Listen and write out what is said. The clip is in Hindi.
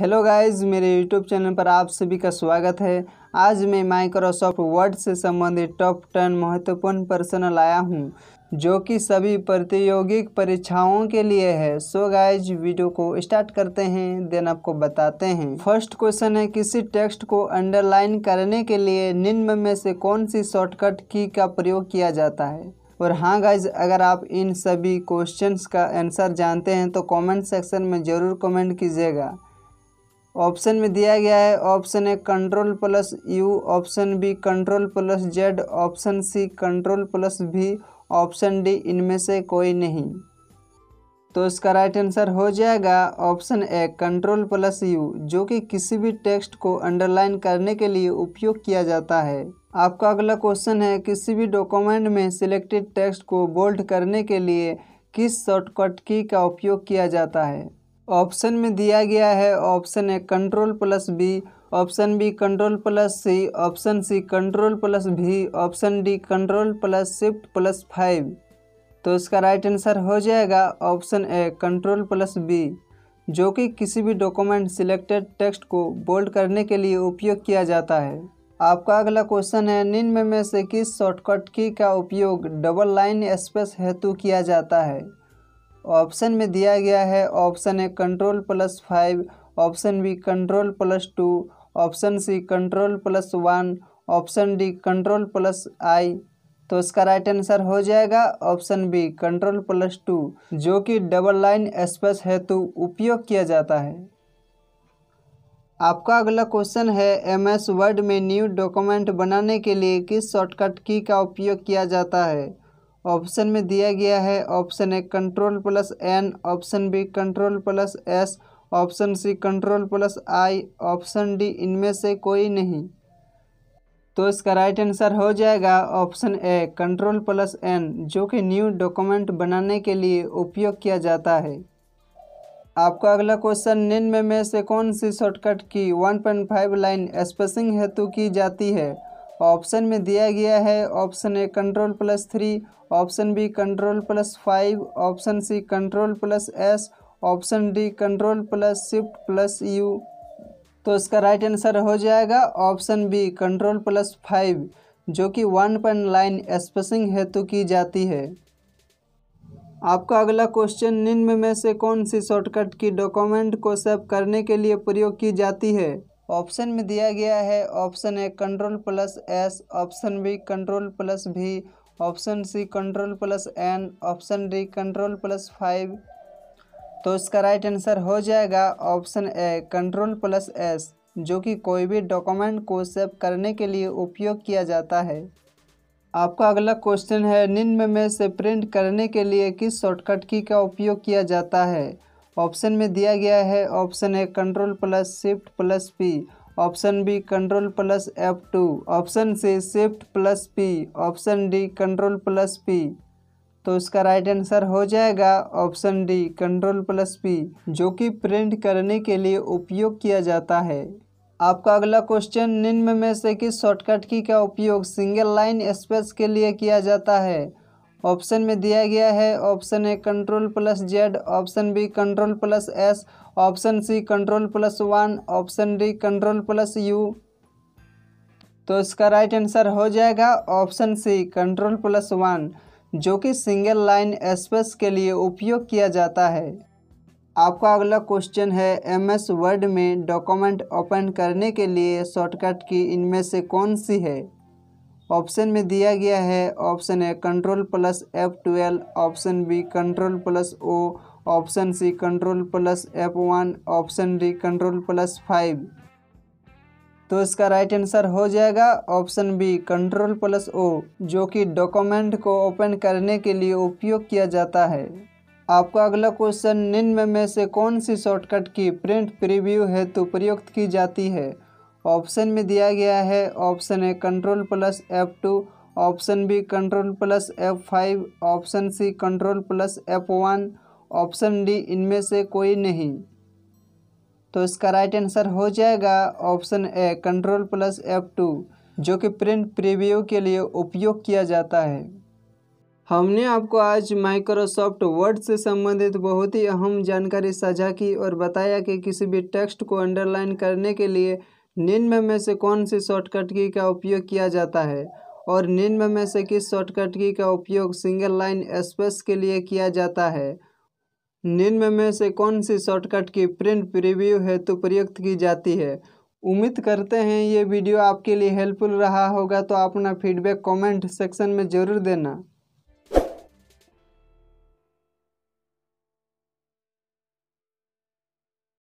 हेलो गाइस मेरे यूट्यूब चैनल पर आप सभी का स्वागत है आज मैं माइक्रोसॉफ्ट वर्ड से संबंधित टॉप टेन महत्वपूर्ण प्रश्न लाया हूँ जो कि सभी प्रतियोगिक परीक्षाओं के लिए है सो गाइज वीडियो को स्टार्ट करते हैं देन आपको बताते हैं फर्स्ट क्वेश्चन है किसी टेक्स्ट को अंडरलाइन करने के लिए निम्न में से कौन सी शॉर्टकट की का प्रयोग किया जाता है और हाँ गाइज अगर आप इन सभी क्वेश्चंस का आंसर जानते हैं तो कमेंट सेक्शन में ज़रूर कमेंट कीजिएगा ऑप्शन में दिया गया है option A control plus U option B control plus Z option C control plus B option D इनमें से कोई नहीं तो इसका राइट आंसर हो जाएगा option A control plus U जो कि किसी भी टेक्स्ट को अंडरलाइन करने के लिए उपयोग किया जाता है आपका अगला क्वेश्चन है किसी भी डॉक्यूमेंट में सिलेक्टेड टेक्स्ट को बोल्ड करने के लिए किस शॉर्टकट की का उपयोग किया जाता है ऑप्शन में दिया गया है option A control plus B option B control plus C option C control plus B option D control plus shift plus five तो इसका राइट आंसर हो जाएगा option A control plus B जो कि किसी भी डॉक्यूमेंट सिलेक्टेड टेक्स्ट को बोल्ड करने के लिए उपयोग किया जाता है आपका अगला क्वेश्चन है निम्न में से किस शॉर्टकट की का उपयोग डबल लाइन स्पेस हेतु किया जाता है ऑप्शन में दिया गया है option A control plus five option B control plus two option C control plus one option D control plus I तो इसका राइट आंसर हो जाएगा option B control plus two जो कि डबल लाइन स्पेस हेतु उपयोग किया जाता है आपका अगला क्वेश्चन है एम एस वर्ड में न्यू डॉक्यूमेंट बनाने के लिए किस शॉर्टकट की का उपयोग किया जाता है ऑप्शन में दिया गया है option A control plus N option B control plus S option C control plus I option D इनमें से कोई नहीं तो इसका राइट आंसर हो जाएगा option A control plus N जो कि न्यू डॉक्यूमेंट बनाने के लिए उपयोग किया जाता है आपका अगला क्वेश्चन निम्न में, में से कौन सी शॉर्टकट की 1.5 लाइन स्पेसिंग हेतु की जाती है ऑप्शन में दिया गया है option A control plus three option B control plus five option C control plus S option D control plus shift plus U तो इसका राइट आंसर हो जाएगा option B control plus five जो कि वन पॉइंट लाइन स्पेसिंग हेतु की जाती है आपका अगला क्वेश्चन निम्न में से कौन सी शॉर्टकट की डॉक्यूमेंट को सेव करने के लिए प्रयोग की जाती है ऑप्शन में दिया गया है option A control plus S option B control plus B option C control plus N option D control plus five तो इसका राइट आंसर हो जाएगा option A control plus S जो कि कोई भी डॉक्यूमेंट को सेव करने के लिए उपयोग किया जाता है आपका अगला क्वेश्चन है निम्न में से प्रिंट करने के लिए किस शॉर्टकट की का उपयोग किया जाता है ऑप्शन में दिया गया है option A control plus shift plus P option B control plus F two option C shift plus P option D control plus P तो इसका राइट आंसर हो जाएगा option D control plus P जो कि प्रिंट करने के लिए उपयोग किया जाता है आपका अगला क्वेश्चन निम्न में से किस शॉर्टकट की का उपयोग सिंगल लाइन स्पेस के लिए किया जाता है ऑप्शन में दिया गया है option A control plus Z option B control plus S option C control plus one option D control plus U तो इसका राइट आंसर हो जाएगा option C control plus one जो कि सिंगल लाइन स्पेस के लिए उपयोग किया जाता है आपका अगला क्वेश्चन है एम एस वर्ड में डॉक्यूमेंट ओपन करने के लिए शॉर्टकट की इनमें से कौन सी है ऑप्शन में दिया गया है option A control plus F twelve option B control plus O option C control plus F one option D control plus five तो इसका राइट आंसर हो जाएगा option B control plus O जो कि डॉक्यूमेंट को ओपन करने के लिए उपयोग किया जाता है आपका अगला क्वेश्चन निम्न में से कौन सी शॉर्टकट की प्रिंट प्रीव्यू हेतु प्रयुक्त की जाती है ऑप्शन में दिया गया है option A control plus F two option B control plus F five option C control plus F one option D इनमें से कोई नहीं तो इसका राइट आंसर हो जाएगा option A control plus F two जो कि प्रिंट प्रीव्यू के लिए उपयोग किया जाता है हमने आपको आज माइक्रोसॉफ्ट वर्ड से संबंधित बहुत ही अहम जानकारी साझा की और बताया कि किसी भी टेक्स्ट को अंडरलाइन करने के लिए निम्न में से कौन सी शॉर्टकट की का उपयोग किया जाता है और निम्न में से किस शॉर्टकट की का उपयोग सिंगल लाइन स्पेस के लिए किया जाता है निम्न में से कौन सी शॉर्टकट की प्रिंट प्रीव्यू हेतु प्रयुक्त की जाती है उम्मीद करते हैं ये वीडियो आपके लिए हेल्पफुल रहा होगा तो अपना फीडबैक कमेंट सेक्शन में ज़रूर देना